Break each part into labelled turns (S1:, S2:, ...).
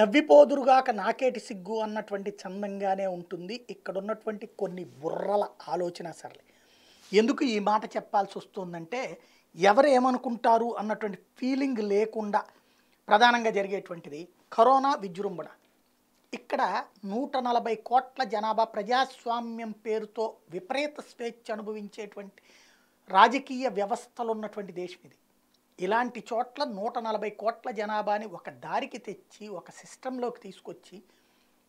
S1: నవ్విపోదురుగాక నాకేటి సిగ్గు అన్నటువంటి చందంగానే ఉంటుంది ఇక్కడ ఉన్నటువంటి కొన్ని బుర్రల ఆలోచన సరళి ఎందుకు ఈ మాట చెప్పాల్సి వస్తుందంటే ఎవరు ఏమనుకుంటారు అన్నటువంటి ఫీలింగ్ లేకుండా ప్రధానంగా జరిగేటువంటిది కరోనా విజృంభణ ఇక్కడ నూట నలభై కోట్ల జనాభా ప్రజాస్వామ్యం పేరుతో విపరీత స్వేచ్ఛ అనుభవించేటువంటి రాజకీయ వ్యవస్థలు ఉన్నటువంటి దేశం ఇది ఇలాంటి చోట్ల నూట నలభై కోట్ల జనాభాని ఒక దారికి తెచ్చి ఒక సిస్టంలోకి తీసుకొచ్చి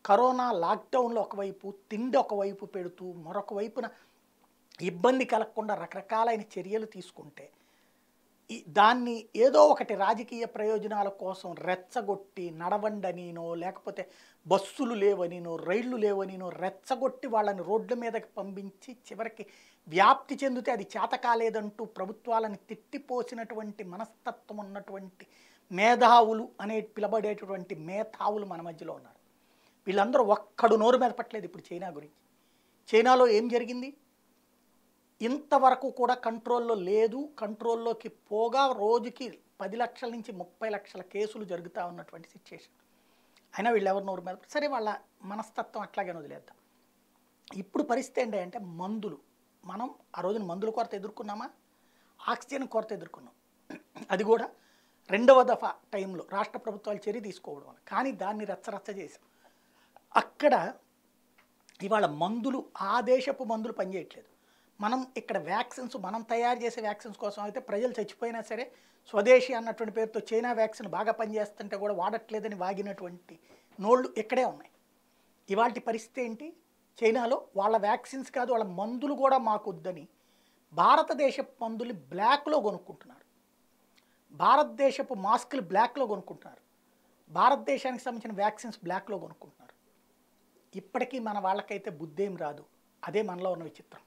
S1: కరోనా లాక్డౌన్లో ఒకవైపు తిండి ఒకవైపు పెడుతూ మరొక వైపున ఇబ్బంది కలగకుండా రకరకాలైన చర్యలు తీసుకుంటే దాన్ని ఏదో ఒకటి రాజకీయ ప్రయోజనాల కోసం రెచ్చగొట్టి నడవండనినో లేకపోతే బస్సులు లేవనినో రైళ్లు లేవనినో రెచ్చగొట్టి వాళ్ళని రోడ్ల మీదకి పంపించి చివరికి వ్యాప్తి చెందితే అది చేతకాలేదంటూ ప్రభుత్వాలను తిట్టిపోసినటువంటి మనస్తత్వం ఉన్నటువంటి మేధావులు అనే పిలబడేటటువంటి మేధావులు మన మధ్యలో ఉన్నారు వీళ్ళందరూ ఒక్కడు నోరు మీద పట్టలేదు ఇప్పుడు చైనా గురించి చైనాలో ఏం జరిగింది ఇంతవరకు కూడా కంట్రోల్లో లేదు కంట్రోల్లోకి పోగా రోజుకి పది లక్షల నుంచి ముప్పై లక్షల కేసులు జరుగుతూ ఉన్నటువంటి సిచ్యువేషన్ అయినా వీళ్ళు ఎవరు నోరు మీద సరే వాళ్ళ మనస్తత్వం అట్లాగే వదిలేద్దాం ఇప్పుడు పరిస్థితి ఏంటి అంటే మందులు మనం ఆ రోజున మందుల కొరత ఎదుర్కొన్నామా ఆక్సిజన్ కొరత ఎదుర్కొన్నాం అది కూడా రెండవ దఫా టైంలో రాష్ట్ర ప్రభుత్వాలు చర్య తీసుకోవడం వల్ల కానీ దాన్ని రచ్చరచ్చ చేశాం అక్కడ ఇవాళ మందులు ఆ దేశపు మందులు పనిచేయట్లేదు మనం ఇక్కడ వ్యాక్సిన్స్ మనం తయారు చేసే వ్యాక్సిన్స్ కోసం అయితే ప్రజలు చచ్చిపోయినా సరే స్వదేశీ అన్నటువంటి పేరుతో చైనా వ్యాక్సిన్ బాగా పనిచేస్తుంటే కూడా వాడట్లేదని వాగినటువంటి నోళ్ళు ఇక్కడే ఉన్నాయి ఇవాళ పరిస్థితి ఏంటి చైనాలో వాళ్ళ వ్యాక్సిన్స్ కాదు వాళ్ళ మందులు కూడా మాకొద్దని భారతదేశపు మందులు బ్లాక్లో కొనుక్కుంటున్నారు భారతదేశపు మాస్కులు బ్లాక్లో కొనుక్కుంటున్నారు భారతదేశానికి సంబంధించిన వ్యాక్సిన్స్ బ్లాక్లో కొనుక్కుంటున్నారు ఇప్పటికీ మన వాళ్ళకైతే బుద్ధేం రాదు అదే మనలో ఉన్న విచిత్రం